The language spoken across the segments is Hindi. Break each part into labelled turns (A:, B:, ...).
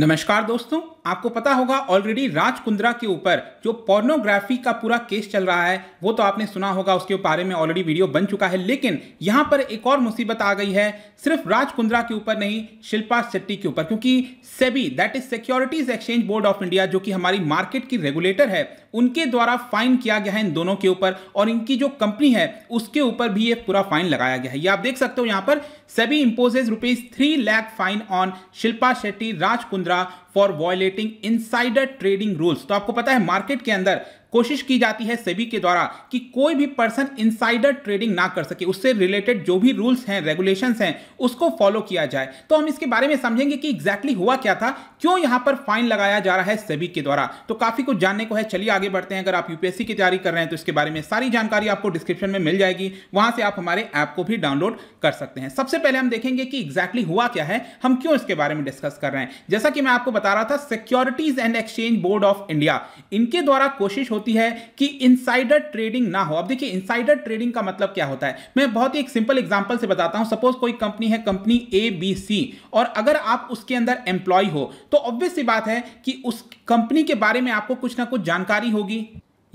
A: नमस्कार दोस्तों आपको पता होगा ऑलरेडी राज कुंद्रा के ऊपर जो पोर्नोग्राफी का पूरा केस चल रहा है वो तो आपने सुना होगा उसके बारे में ऑलरेडी वीडियो बन चुका है लेकिन यहाँ पर एक और मुसीबत आ गई है सिर्फ राज कुंद्रा के ऊपर नहीं शिल्पा शेट्टी के ऊपर क्योंकि SEBI that is securities exchange board of India जो कि हमारी मार्केट की रेगुलेटर है उनके द्वारा फाइन किया गया है इन दोनों के ऊपर और इनकी जो कंपनी है उसके ऊपर भी ये पूरा फाइन लगाया गया है ये आप देख सकते हो यहाँ पर SEBI imposes rupees three lakh fine on Shilpa Shetty Raj Kundra Mundra for violating insider trading rules तो आपको पता है मार्केट के अंदर कोशिश की जाती है सेबी के द्वारा कि कोई भी पर्सन इनसाइडर ट्रेडिंग ना कर सके उससे रिलेटेड जो भी रूल्स हैं रेगुलेशंस हैं उसको फॉलो किया जाए तो हम इसके बारे में समझेंगे कि एग्जैक्टली हुआ क्या था क्यों यहां पर फाइन लगाया जा रहा है सेबी के द्वारा तो काफ़ी कुछ जानने को है चलिए आगे बढ़ते हैं अगर आप यूपीएससी की तैयारी कर रहे हैं तो इसके बारे में सारी जानकारी आपको डिस्क्रिप्शन में मिल जाएगी वहां से आप हमारे ऐप को भी डाउनलोड कर सकते हैं सबसे पहले हम देखेंगे कि एग्जैक्टली हुआ क्या है हम क्यों इसके बारे में डिस्कस कर रहे हैं जैसा कि मैं आपको बता रहा था securities and exchange board of India इनके द्वारा कोशिश होती होती है कि इनसाइडर ट्रेडिंग ना हो अब देखिए इनसाइडर ट्रेडिंग का मतलब क्या होता है मैं बहुत ही एक सिंपल एग्जांपल से बताता हूं सपोज कोई कंपनी है कंपनी ए बी सी और अगर आप उसके अंदर एम्प्लॉय हो तो ऑब्वियस सी बात है कि उस कंपनी के बारे में आपको कुछ ना कुछ जानकारी होगी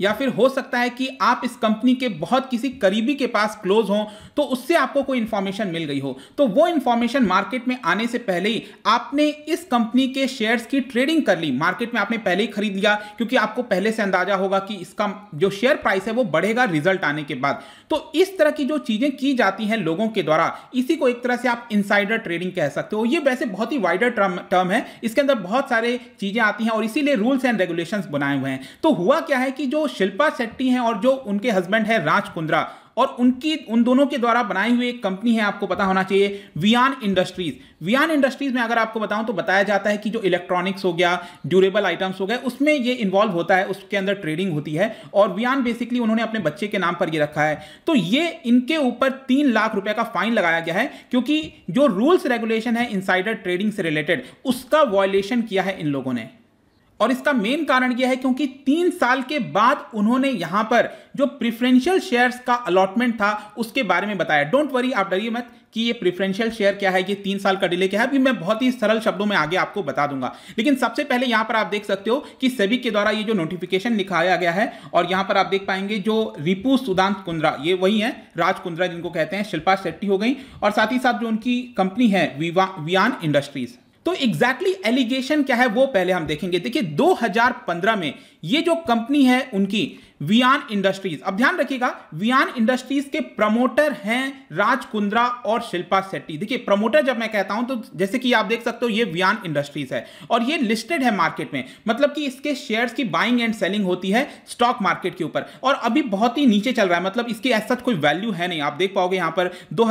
A: या फिर हो सकता है कि आप इस कंपनी के बहुत किसी करीबी के पास क्लोज हो तो उससे आपको कोई इन्फॉर्मेशन मिल गई हो तो वो इन्फॉर्मेशन मार्केट में आने से पहले ही आपने इस कंपनी के शेयर्स की ट्रेडिंग कर ली मार्केट में आपने पहले ही खरीद लिया क्योंकि आपको पहले से अंदाजा होगा कि इसका जो शेयर प्राइस है वो बढ़ेगा रिजल्ट आने के बाद तो इस तरह की जो चीज़ें की जाती हैं लोगों के द्वारा इसी को एक तरह से आप इनसाइडर ट्रेडिंग कह सकते हो ये वैसे बहुत ही वाइडर टर्म टर्म है इसके अंदर बहुत सारे चीज़ें आती हैं और इसीलिए रूल्स एंड रेगुलेशन बनाए हुए हैं तो हुआ क्या है कि जो शिल्पा शेट्टी हैं और जो उनके हस्बैंड हैं राज कुंद्रा और उनकी उन दोनों के द्वारा बनाई हुई एक कंपनी है आपको पता होना चाहिए वियान इंडस्ट्रीज वियान इंडस्ट्रीज में अगर आपको बताऊं तो बताया जाता है कि जो इलेक्ट्रॉनिक्स हो गया ड्यूरेबल आइटम्स हो गए उसमें ये इन्वॉल्व होता है उसके अंदर ट्रेडिंग होती है और वियान बेसिकली उन्होंने अपने बच्चे के नाम पर ये रखा है तो ये इनके ऊपर तीन लाख रुपए का फाइन लगाया गया है क्योंकि जो रूल्स रेगुलेशन है इनसाइडर ट्रेडिंग से रिलेटेड उसका वॉयलेशन किया है इन लोगों ने और इसका मेन कारण यह है क्योंकि तीन साल के बाद उन्होंने यहां पर जो प्रिफरेंशियल शेयर्स का अलॉटमेंट था उसके बारे में बताया डोंट वरी आप डरिए मत कि ये प्रिफरेंशियल शेयर क्या है ये तीन साल का डिले क्या है अभी मैं बहुत ही सरल शब्दों में आगे आपको बता दूंगा लेकिन सबसे पहले यहां पर आप देख सकते हो कि सभी के द्वारा ये जो नोटिफिकेशन लिखाया गया है और यहां पर आप देख पाएंगे जो रिपू सुदांत कुंद्रा ये वही है राज कुंद्रा जिनको कहते हैं शिल्पा शेट्टी हो गई और साथ ही साथ जो उनकी कंपनी है वियान इंडस्ट्रीज तो एग्जैक्टली exactly एलिगेशन क्या है वो पहले हम देखेंगे देखिए 2015 में ये जो कंपनी है उनकी वियान इंडस्ट्रीज अब ध्यान रखिएगा वियान इंडस्ट्रीज के प्रमोटर हैं राज कुंद्रा और शिल्पा शेट्टी देखिए प्रमोटर जब मैं कहता हूं तो जैसे कि आप देख सकते हो ये वियान इंडस्ट्रीज है और ये लिस्टेड है मार्केट में मतलब कि इसके शेयर्स की बाइंग एंड सेलिंग होती है स्टॉक मार्केट के ऊपर और अभी बहुत ही नीचे चल रहा है मतलब इसकी ऐसा कोई वैल्यू है नहीं आप देख पाओगे यहां पर दो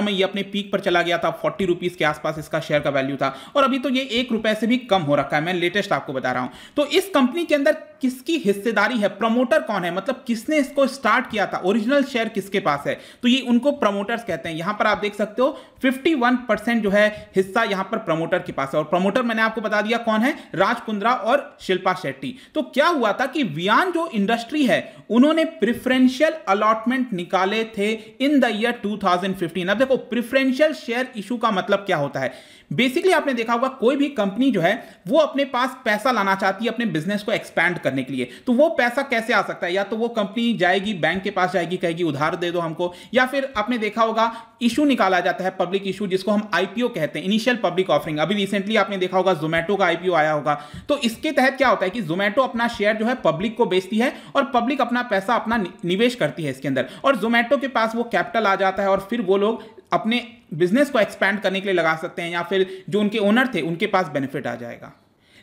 A: में ये अपने पीक पर चला गया था फोर्टी रुपीज के आसपास इसका शेयर का वैल्यू था और अभी तो ये एक रुपए से भी कम हो रखा है मैं लेटेस्ट आपको बता रहा हूं तो इस कंपनी के अंदर किसकी हिस्सेदारी है प्रमोटर प्रमोटर कौन है मतलब किसने इसको स्टार्ट किया था ओरिजिनल शेयर किसके पास है तो ये उनको प्रमोटर्स कहते हैं यहां पर आप देख सकते हो 51 परसेंट जो है हिस्सा यहां पर प्रमोटर के पास है और प्रमोटर मैंने आपको बता दिया कौन है राज कुंद्रा और शिल्पा शेट्टी तो क्या हुआ था कि वियान जो इंडस्ट्री है उन्होंने प्रिफरेंशियल अलॉटमेंट निकाले थे इन द ईयर 2015 अब देखो प्रिफरेंशियल शेयर इशू का मतलब क्या होता है बेसिकली आपने देखा होगा कोई भी कंपनी जो है वो अपने पास पैसा लाना चाहती है अपने बिजनेस को एक्सपैंड करने के लिए तो वो पैसा कैसे आ आ सकता है या तो वो कंपनी जाएगी बैंक के पास जाएगी कहेगी उधार दे दो हमको या फिर आपने देखा होगा इशू निकाला जाता है पब्लिक इशू जिसको हम आईपीओ कहते हैं इनिशियल पब्लिक ऑफरिंग अभी रिसेंटली आपने देखा होगा जोमेटो का आईपीओ आया होगा तो इसके तहत क्या होता है कि जोमेटो अपना शेयर जो है पब्लिक को बेचती है और पब्लिक अपना पैसा अपना निवेश करती है इसके अंदर और जोमेटो के पास वो कैपिटल आ जाता है और फिर वो लोग अपने बिजनेस को एक्सपैंड करने के लिए लगा सकते हैं या फिर जो उनके ओनर थे उनके पास बेनिफिट आ जाएगा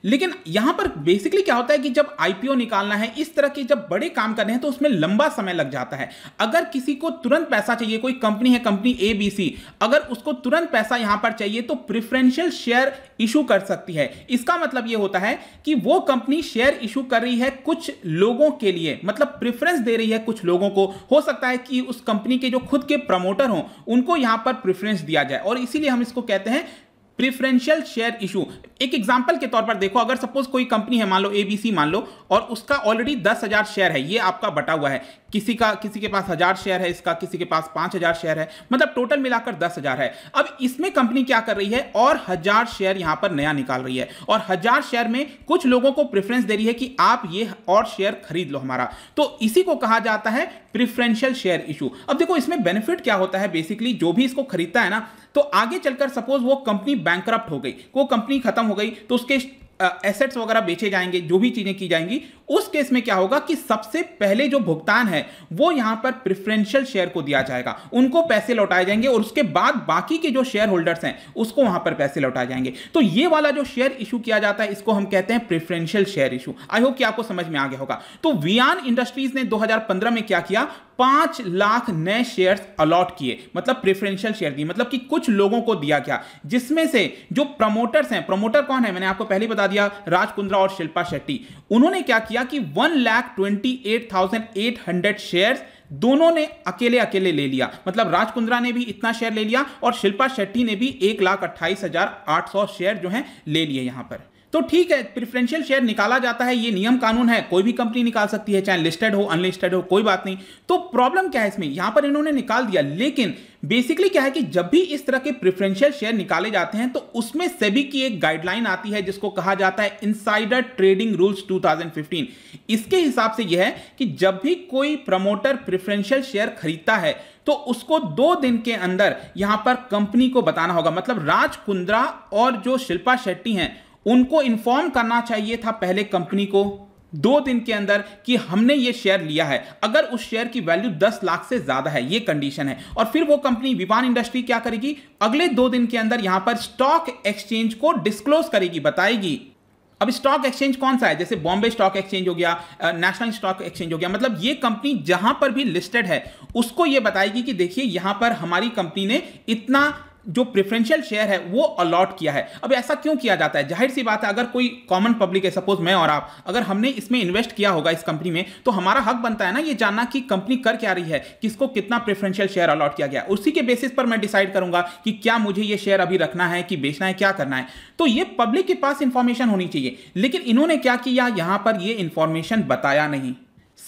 A: लेकिन यहां पर बेसिकली क्या होता है कि जब आईपीओ निकालना है इस तरह के जब बड़े काम करने हैं तो उसमें लंबा समय लग जाता है अगर किसी को तुरंत पैसा चाहिए कोई कंपनी है कंपनी ए बी सी अगर उसको तुरंत पैसा यहां पर चाहिए तो प्रिफरेंशियल शेयर इशू कर सकती है इसका मतलब यह होता है कि वो कंपनी शेयर इशू कर रही है कुछ लोगों के लिए मतलब प्रिफरेंस दे रही है कुछ लोगों को हो सकता है कि उस कंपनी के जो खुद के प्रमोटर हों उनको यहां पर प्रिफरेंस दिया जाए और इसीलिए हम इसको कहते हैं प्रिफरेंशियल शेयर इशू एक एग्जाम्पल के तौर पर देखो अगर सपोज कोई कंपनी है मान लो एबीसी मान लो और उसका ऑलरेडी दस हजार शेयर है ये आपका बटा हुआ है किसी का किसी के पास हजार शेयर है इसका किसी के पास पांच हजार शेयर है मतलब टोटल मिलाकर दस हजार है अब इसमें कंपनी क्या कर रही है और हजार शेयर यहां पर नया निकाल रही है और हजार शेयर में कुछ लोगों को प्रेफरेंस दे रही है कि आप ये और शेयर खरीद लो हमारा तो इसी को कहा जाता है प्रिफरेंशियल शेयर इशू अब देखो इसमें बेनिफिट क्या होता है बेसिकली जो भी इसको खरीदता है ना तो आगे चलकर सपोज वो कंपनी बैंक हो गई वो कंपनी खत्म हो गई तो उसके एसेट्स वगैरह बेचे जाएंगे जो भी चीज़ें की जाएंगी उस केस में क्या होगा कि सबसे पहले जो भुगतान है वो यहाँ पर प्रिफरेंशियल शेयर को दिया जाएगा उनको पैसे लौटाए जाएंगे और उसके बाद बाकी के जो शेयर होल्डर्स हैं उसको वहाँ पर पैसे लौटाए जाएंगे तो ये वाला जो शेयर इशू किया जाता है इसको हम कहते हैं preferential share issue I hope कि आपको समझ में आ गया होगा तो वियान इंडस्ट्रीज ने दो में क्या किया पांच लाख नए शेयर्स अलॉट किए मतलब प्रेफरेंशियल शेयर दिए मतलब कि कुछ लोगों को दिया गया जिसमें से जो प्रमोटर्स हैं प्रमोटर कौन है मैंने आपको पहले बता दिया राज कुंद्रा और शिल्पा शेट्टी उन्होंने क्या किया कि one lakh twenty eight thousand eight hundred share दोनों ने अकेले अकेले ले लिया मतलब राज कुंद्रा ने भी इतना शेयर ले लिया और शिल्पा शेट्टी ने भी एक लाख अट्ठाईस हजार आठ सौ शेयर जो है ले लिए यहां पर तो ठीक है प्रिफरेंशियल शेयर निकाला जाता है ये नियम कानून है कोई भी कंपनी निकाल सकती है चाहे लिस्टेड हो अनलिस्टेड हो कोई बात नहीं तो प्रॉब्लम क्या है इसमें यहां पर इन्होंने निकाल दिया लेकिन बेसिकली क्या है कि जब भी इस तरह के प्रिफरेंशियल शेयर निकाले जाते हैं तो उसमें सेबी की एक गाइडलाइन आती है जिसको कहा जाता है इनसाइडर ट्रेडिंग रूल्स 2015 इसके हिसाब से यह है कि जब भी कोई प्रमोटर प्रिफरेंशियल शेयर खरीदता है तो उसको दो दिन के अंदर यहां पर कंपनी को बताना होगा मतलब राज कुंद्रा और जो शिल्पा शेट्टी हैं उनको इन्फॉर्म करना चाहिए था पहले कंपनी को दो दिन के अंदर कि हमने ये शेयर लिया है अगर उस शेयर की वैल्यू दस लाख से ज्यादा है ये कंडीशन है और फिर वो कंपनी विमान इंडस्ट्री क्या करेगी अगले दो दिन के अंदर यहां पर स्टॉक एक्सचेंज को डिस्क्लोज करेगी बताएगी अब स्टॉक एक्सचेंज कौन सा है जैसे बॉम्बे स्टॉक एक्सचेंज हो गया नेशनल स्टॉक एक्सचेंज हो गया मतलब ये कंपनी जहां पर भी लिस्टेड है उसको ये बताएगी कि देखिए यहां पर हमारी कंपनी ने इतना जो प्रेफरेंशियल शेयर है वो अलॉट किया है अब ऐसा क्यों किया जाता है जाहिर सी बात है अगर कोई कॉमन पब्लिक है सपोज मैं और आप अगर हमने इसमें इन्वेस्ट किया होगा इस कंपनी में तो हमारा हक बनता है ना ये जानना कि कंपनी कर क्या रही है किसको कितना प्रेफरेंशियल शेयर अलॉट किया गया उसी के बेसिस पर मैं डिसाइड करूंगा कि क्या मुझे ये शेयर अभी रखना है कि बेचना है क्या करना है तो ये पब्लिक के पास इंफॉर्मेशन होनी चाहिए लेकिन इन्होंने क्या किया यहां पर यह इंफॉर्मेशन बताया नहीं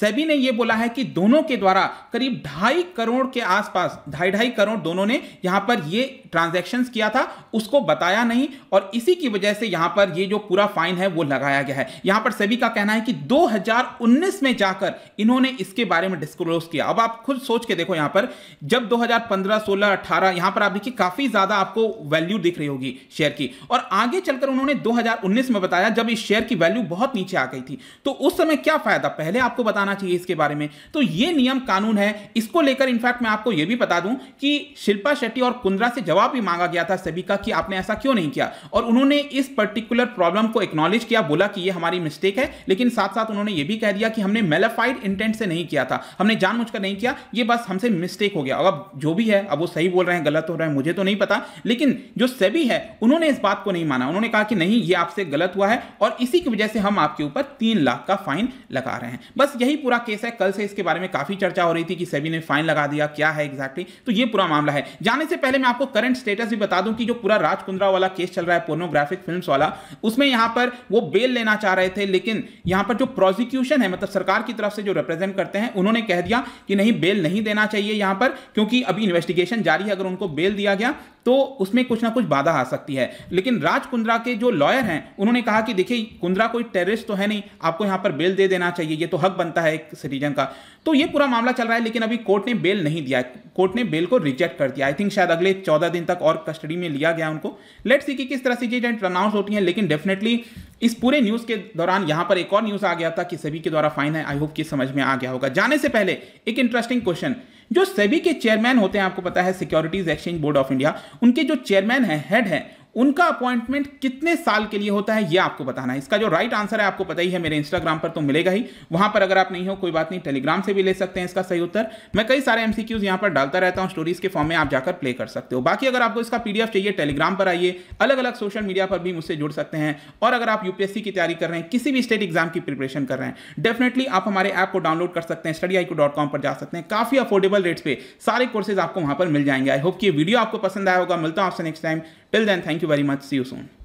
A: सेबी ने यह बोला है कि दोनों के द्वारा करीब ढाई करोड़ के आसपास ढाई ढाई करोड़ दोनों ने यहां पर यह ट्रांजैक्शंस किया था उसको बताया नहीं और इसी की वजह से यहां पर यह जो पूरा फाइन है वो लगाया गया है यहां पर सेबी का कहना है कि 2019 में जाकर इन्होंने इसके बारे में डिस्क्लोज किया अब आप खुद सोच के देखो यहां पर जब 2015 16 18 यहां पर आप देखिए काफी ज्यादा आपको वैल्यू दिख रही होगी शेयर की और आगे चलकर उन्होंने दो में बताया जब इस शेयर की वैल्यू बहुत नीचे आ गई थी तो उस समय क्या फायदा पहले आपको बताना जाना चाहिए इसके बारे में तो ये नियम कानून है इसको लेकर इनफैक्ट मैं आपको यह भी बता दूं कि शिल्पा शेट्टी और कुंद्रा से जवाब भी मांगा गया था सभी का कि आपने ऐसा क्यों नहीं किया और उन्होंने इस पर्टिकुलर प्रॉब्लम को एक्नॉलेज किया बोला कि ये हमारी मिस्टेक है लेकिन साथ साथ उन्होंने ये भी कह दिया कि हमने मेलाफाइड इंटेंट से नहीं किया था हमने जानबूझकर नहीं किया ये बस हमसे मिस्टेक हो गया अब जो भी है अब वो सही बोल रहे हैं गलत हो रहे हैं मुझे तो नहीं पता लेकिन जो सभी है उन्होंने इस बात को नहीं माना उन्होंने कहा कि नहीं ये आपसे गलत हुआ है और इसी की वजह से हम आपके ऊपर तीन लाख का फाइन लगा रहे हैं बस यही पूरा केस है कल से इसके बारे में काफ़ी चर्चा हो रही थी कि सेबी ने फाइन लगा दिया क्या है एग्जैक्टली तो ये पूरा मामला है जाने से पहले मैं आपको करंट स्टेटस भी बता दूं कि जो पूरा राजकुंद्रा वाला केस चल रहा है पोर्नोग्राफिक फिल्म वाला उसमें यहां पर वो बेल लेना चाह रहे थे लेकिन यहां पर जो प्रोसिक्यूशन है मतलब सरकार की तरफ से जो रिप्रेजेंट करते हैं उन्होंने कह दिया कि नहीं बेल नहीं देना चाहिए यहां पर क्योंकि अभी इन्वेस्टिगेशन जारी है अगर उनको बेल दिया गया तो उसमें कुछ ना कुछ बाधा आ सकती है लेकिन राज कुंद्रा के जो लॉयर हैं उन्होंने कहा कि देखिए कुंद्रा कोई टेररिस्ट तो है नहीं आपको यहाँ पर बेल दे देना चाहिए ये तो हक बनता है एक सिटीजन का तो ये पूरा मामला चल रहा है लेकिन अभी कोर्ट ने बेल नहीं दिया कोर्ट ने बेल को रिजेक्ट कर दिया आई थिंक शायद अगले चौदह दिन तक और कस्टडी में लिया गया उनको लेट्स सी कि किस तरह से चीजें अनाउंस होती हैं लेकिन डेफिनेटली इस पूरे न्यूज़ के दौरान यहाँ पर एक और न्यूज़ आ गया था कि सभी के द्वारा फाइन है आई होप कि समझ में आ गया होगा जाने से पहले एक इंटरेस्टिंग क्वेश्चन जो सेबी के चेयरमैन होते हैं आपको पता है securities exchange board of India उनके जो चेयरमैन हैं हेड हैं उनका अपॉइंटमेंट कितने साल के लिए होता है ये आपको बताना है इसका जो राइट आंसर है आपको पता ही है मेरे इंस्टाग्राम पर तो मिलेगा ही वहां पर अगर आप नहीं हो कोई बात नहीं टेलीग्राम से भी ले सकते हैं इसका सही उत्तर मैं कई सारे एमसीक्यूज यहां पर डालता रहता हूं स्टोरीज के फॉर्म में आप जाकर प्ले कर सकते हो बाकी अगर आपको इसका पीडीएफ चाहिए टेलीग्राम पर आइए अलग अलग सोशल मीडिया पर भी मुझसे जुड़ सकते हैं और अगर आप यूपीएससी की तैयारी कर रहे हैं किसी भी स्टेट एग्जाम की प्रिपरेशन कर रहे हैं डेफिनेटली आप हमारे ऐप को डाउनलोड कर सकते हैं स्टडी आई पर जा सकते हैं काफी अफोर्डेबल रेट्स पे सारे कोर्सेज आपको वहां पर मिल जाएंगे आई होप कि वीडियो आपको पसंद आया होगा मिलता हूं आपसे next time Till then, thank you very much. See you soon.